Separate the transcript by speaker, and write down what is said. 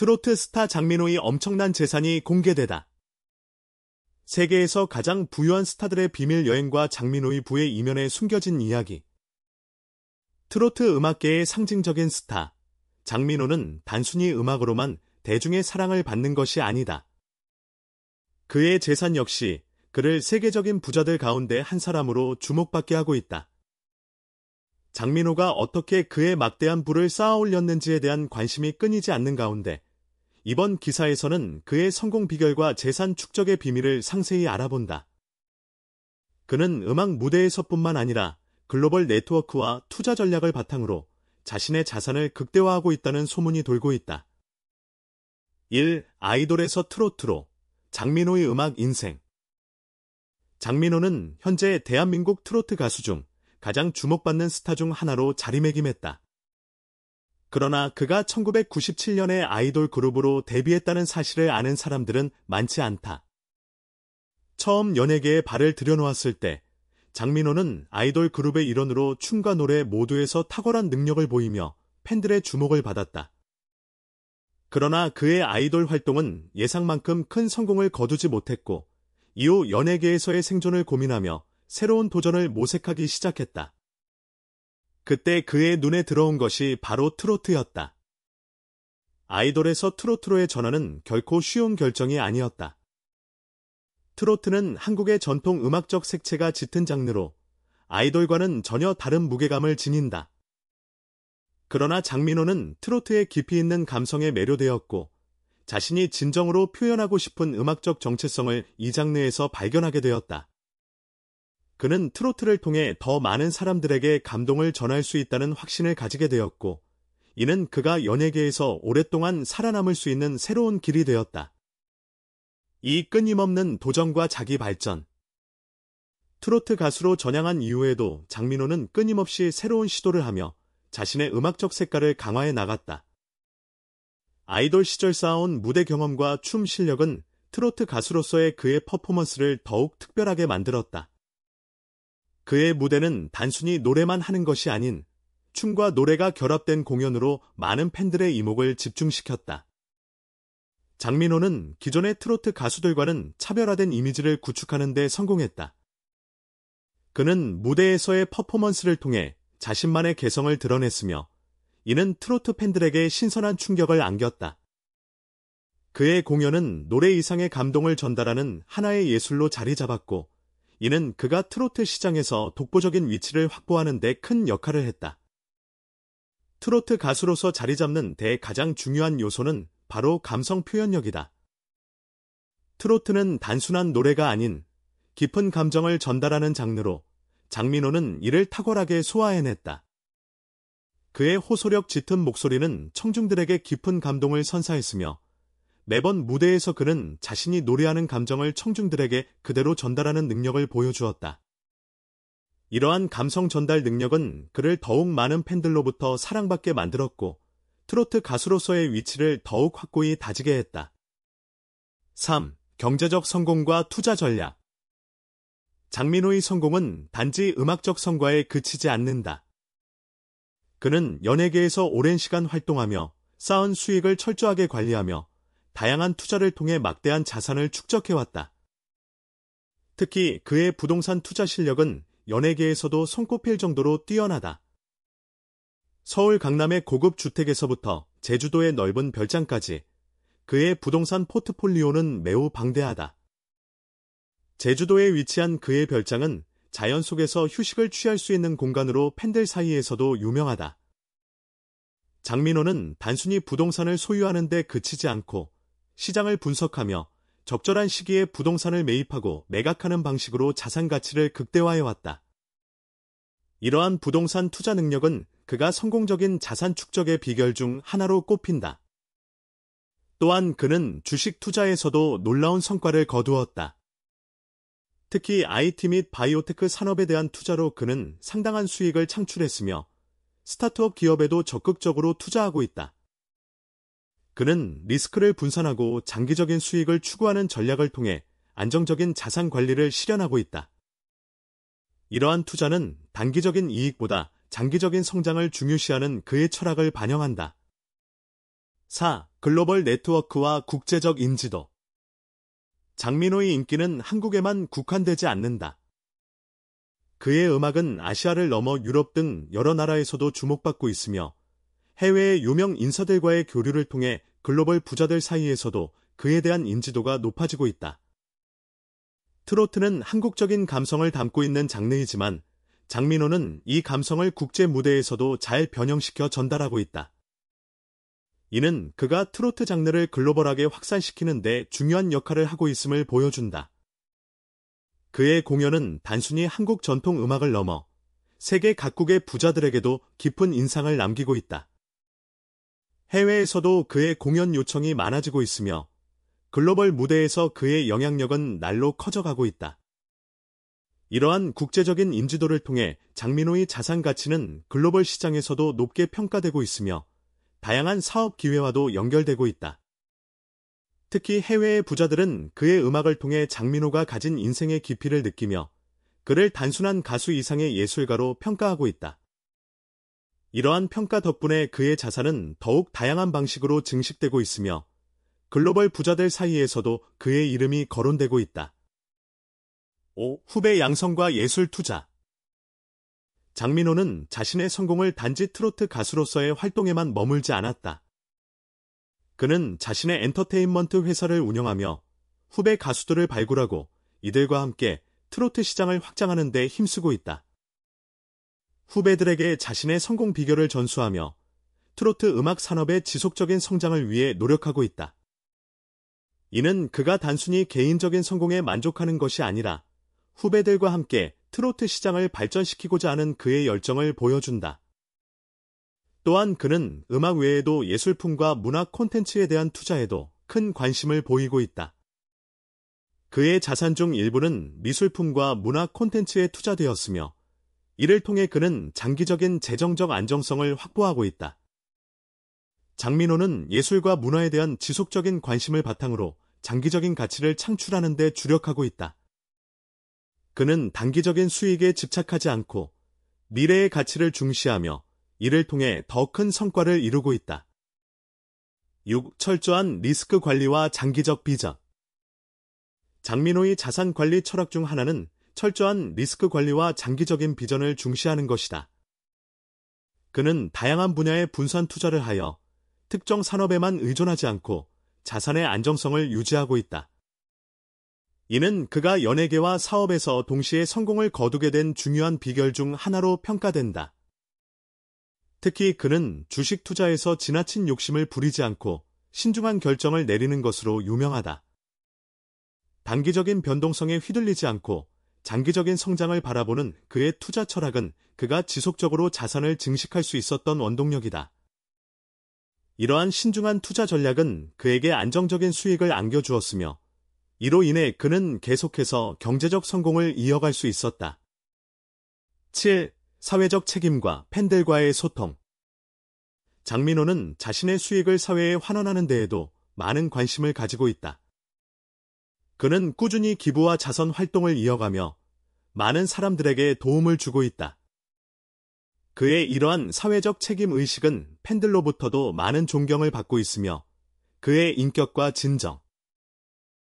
Speaker 1: 트로트 스타 장민호의 엄청난 재산이 공개되다. 세계에서 가장 부유한 스타들의 비밀 여행과 장민호의 부의 이면에 숨겨진 이야기. 트로트 음악계의 상징적인 스타. 장민호는 단순히 음악으로만 대중의 사랑을 받는 것이 아니다. 그의 재산 역시 그를 세계적인 부자들 가운데 한 사람으로 주목받게 하고 있다. 장민호가 어떻게 그의 막대한 부를 쌓아 올렸는지에 대한 관심이 끊이지 않는 가운데 이번 기사에서는 그의 성공 비결과 재산 축적의 비밀을 상세히 알아본다. 그는 음악 무대에서뿐만 아니라 글로벌 네트워크와 투자 전략을 바탕으로 자신의 자산을 극대화하고 있다는 소문이 돌고 있다. 1. 아이돌에서 트로트로 장민호의 음악 인생 장민호는 현재 대한민국 트로트 가수 중 가장 주목받는 스타 중 하나로 자리매김했다. 그러나 그가 1997년에 아이돌 그룹으로 데뷔했다는 사실을 아는 사람들은 많지 않다. 처음 연예계에 발을 들여놓았을 때 장민호는 아이돌 그룹의 일원으로 춤과 노래 모두에서 탁월한 능력을 보이며 팬들의 주목을 받았다. 그러나 그의 아이돌 활동은 예상만큼 큰 성공을 거두지 못했고 이후 연예계에서의 생존을 고민하며 새로운 도전을 모색하기 시작했다. 그때 그의 눈에 들어온 것이 바로 트로트였다. 아이돌에서 트로트로의 전환은 결코 쉬운 결정이 아니었다. 트로트는 한국의 전통 음악적 색채가 짙은 장르로 아이돌과는 전혀 다른 무게감을 지닌다. 그러나 장민호는 트로트의 깊이 있는 감성에 매료되었고 자신이 진정으로 표현하고 싶은 음악적 정체성을 이 장르에서 발견하게 되었다. 그는 트로트를 통해 더 많은 사람들에게 감동을 전할 수 있다는 확신을 가지게 되었고, 이는 그가 연예계에서 오랫동안 살아남을 수 있는 새로운 길이 되었다. 이 끊임없는 도전과 자기 발전. 트로트 가수로 전향한 이후에도 장민호는 끊임없이 새로운 시도를 하며 자신의 음악적 색깔을 강화해 나갔다. 아이돌 시절 쌓아온 무대 경험과 춤 실력은 트로트 가수로서의 그의 퍼포먼스를 더욱 특별하게 만들었다. 그의 무대는 단순히 노래만 하는 것이 아닌 춤과 노래가 결합된 공연으로 많은 팬들의 이목을 집중시켰다. 장민호는 기존의 트로트 가수들과는 차별화된 이미지를 구축하는 데 성공했다. 그는 무대에서의 퍼포먼스를 통해 자신만의 개성을 드러냈으며 이는 트로트 팬들에게 신선한 충격을 안겼다. 그의 공연은 노래 이상의 감동을 전달하는 하나의 예술로 자리 잡았고 이는 그가 트로트 시장에서 독보적인 위치를 확보하는 데 큰 역할을 했다. 트로트 가수로서 자리 잡는 데 가장 중요한 요소는 바로 감성 표현력이다. 트로트는 단순한 노래가 아닌 깊은 감정을 전달하는 장르로 장민호는 이를 탁월하게 소화해냈다. 그의 호소력 짙은 목소리는 청중들에게 깊은 감동을 선사했으며 매번 무대에서 그는 자신이 노래하는 감정을 청중들에게 그대로 전달하는 능력을 보여주었다. 이러한 감성 전달 능력은 그를 더욱 많은 팬들로부터 사랑받게 만들었고 트로트 가수로서의 위치를 더욱 확고히 다지게 했다. 3. 경제적 성공과 투자 전략 장민호의 성공은 단지 음악적 성과에 그치지 않는다. 그는 연예계에서 오랜 시간 활동하며 쌓은 수익을 철저하게 관리하며 다양한 투자를 통해 막대한 자산을 축적해왔다. 특히 그의 부동산 투자 실력은 연예계에서도 손꼽힐 정도로 뛰어나다. 서울 강남의 고급 주택에서부터 제주도의 넓은 별장까지 그의 부동산 포트폴리오는 매우 방대하다. 제주도에 위치한 그의 별장은 자연 속에서 휴식을 취할 수 있는 공간으로 팬들 사이에서도 유명하다. 장민호는 단순히 부동산을 소유하는 데 그치지 않고 시장을 분석하며 적절한 시기에 부동산을 매입하고 매각하는 방식으로 자산 가치를 극대화해왔다. 이러한 부동산 투자 능력은 그가 성공적인 자산 축적의 비결 중 하나로 꼽힌다. 또한 그는 주식 투자에서도 놀라운 성과를 거두었다. 특히 IT 및 바이오테크 산업에 대한 투자로 그는 상당한 수익을 창출했으며 스타트업 기업에도 적극적으로 투자하고 있다. 그는 리스크를 분산하고 장기적인 수익을 추구하는 전략을 통해 안정적인 자산 관리를 실현하고 있다. 이러한 투자는 단기적인 이익보다 장기적인 성장을 중요시하는 그의 철학을 반영한다. 4. 글로벌 네트워크와 국제적 인지도 장민호의 인기는 한국에만 국한되지 않는다. 그의 음악은 아시아를 넘어 유럽 등 여러 나라에서도 주목받고 있으며 해외의 유명 인사들과의 교류를 통해 글로벌 부자들 사이에서도 그에 대한 인지도가 높아지고 있다. 트로트는 한국적인 감성을 담고 있는 장르이지만 장민호는 이 감성을 국제 무대에서도 잘 변형시켜 전달하고 있다. 이는 그가 트로트 장르를 글로벌하게 확산시키는데 중요한 역할을 하고 있음을 보여준다. 그의 공연은 단순히 한국 전통 음악을 넘어 세계 각국의 부자들에게도 깊은 인상을 남기고 있다. 해외에서도 그의 공연 요청이 많아지고 있으며 글로벌 무대에서 그의 영향력은 날로 커져가고 있다. 이러한 국제적인 인지도를 통해 장민호의 자산 가치는 글로벌 시장에서도 높게 평가되고 있으며 다양한 사업 기회와도 연결되고 있다. 특히 해외의 부자들은 그의 음악을 통해 장민호가 가진 인생의 깊이를 느끼며 그를 단순한 가수 이상의 예술가로 평가하고 있다. 이러한 평가 덕분에 그의 자산은 더욱 다양한 방식으로 증식되고 있으며 글로벌 부자들 사이에서도 그의 이름이 거론되고 있다. 5. 후배 양성과 예술 투자 장민호는 자신의 성공을 단지 트로트 가수로서의 활동에만 머물지 않았다. 그는 자신의 엔터테인먼트 회사를 운영하며 후배 가수들을 발굴하고 이들과 함께 트로트 시장을 확장하는 데 힘쓰고 있다. 후배들에게 자신의 성공 비결을 전수하며 트로트 음악 산업의 지속적인 성장을 위해 노력하고 있다. 이는 그가 단순히 개인적인 성공에 만족하는 것이 아니라 후배들과 함께 트로트 시장을 발전시키고자 하는 그의 열정을 보여준다. 또한 그는 음악 외에도 예술품과 문화 콘텐츠에 대한 투자에도 큰 관심을 보이고 있다. 그의 자산 중 일부는 미술품과 문화 콘텐츠에 투자되었으며 이를 통해 그는 장기적인 재정적 안정성을 확보하고 있다. 장민호는 예술과 문화에 대한 지속적인 관심을 바탕으로 장기적인 가치를 창출하는 데 주력하고 있다. 그는 단기적인 수익에 집착하지 않고 미래의 가치를 중시하며 이를 통해 더 큰 성과를 이루고 있다. 6. 철저한 리스크 관리와 장기적 비전 장민호의 자산 관리 철학 중 하나는 철저한 리스크 관리와 장기적인 비전을 중시하는 것이다. 그는 다양한 분야의 분산 투자를 하여 특정 산업에만 의존하지 않고 자산의 안정성을 유지하고 있다. 이는 그가 연예계와 사업에서 동시에 성공을 거두게 된 중요한 비결 중 하나로 평가된다. 특히 그는 주식 투자에서 지나친 욕심을 부리지 않고 신중한 결정을 내리는 것으로 유명하다. 단기적인 변동성에 휘둘리지 않고 장기적인 성장을 바라보는 그의 투자 철학은 그가 지속적으로 자산을 증식할 수 있었던 원동력이다. 이러한 신중한 투자 전략은 그에게 안정적인 수익을 안겨주었으며 이로 인해 그는 계속해서 경제적 성공을 이어갈 수 있었다. 7. 사회적 책임과 팬들과의 소통 장민호는 자신의 수익을 사회에 환원하는 데에도 많은 관심을 가지고 있다. 그는 꾸준히 기부와 자선 활동을 이어가며 많은 사람들에게 도움을 주고 있다. 그의 이러한 사회적 책임 의식은 팬들로부터도 많은 존경을 받고 있으며 그의 인격과 진정,